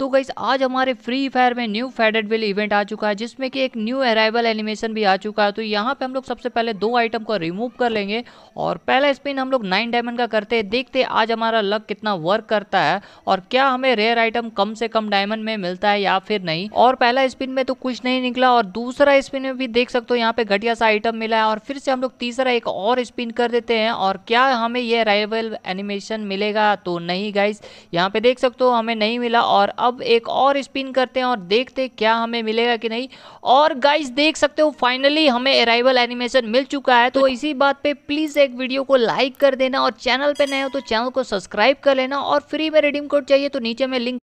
तो गाइज आज हमारे फ्री फायर में न्यू फेडेड विल इवेंट आ चुका है जिसमें कि एक न्यू अराइवल एनिमेशन भी आ चुका है तो यहाँ पे हम लोग सबसे पहले दो आइटम को रिमूव कर लेंगे और पहला स्पिन हम लोग नाइन डायमंड का करते हैं देखते हैं आज हमारा लक कितना वर्क करता है और क्या हमें रेयर आइटम कम से कम डायमंड में मिलता है या फिर नहीं और पहला स्पिन में तो कुछ नहीं निकला और दूसरा स्पिन में भी देख सकते हो यहाँ पे घटिया सा आइटम मिला है और फिर से हम लोग तीसरा एक और स्पिन कर देते हैं और क्या हमें ये अराइवल एनिमेशन मिलेगा तो नहीं गाइज यहाँ पे देख सकते हो हमें नहीं मिला और अब एक और स्पिन करते हैं और देखते हैं क्या हमें मिलेगा कि नहीं और गाइस देख सकते हो फाइनली हमें अराइवल एनिमेशन मिल चुका है तो इसी बात पे प्लीज़ एक वीडियो को लाइक कर देना और चैनल पे नए हो तो चैनल को सब्सक्राइब कर लेना और फ्री में रिडीम कोड चाहिए तो नीचे में लिंक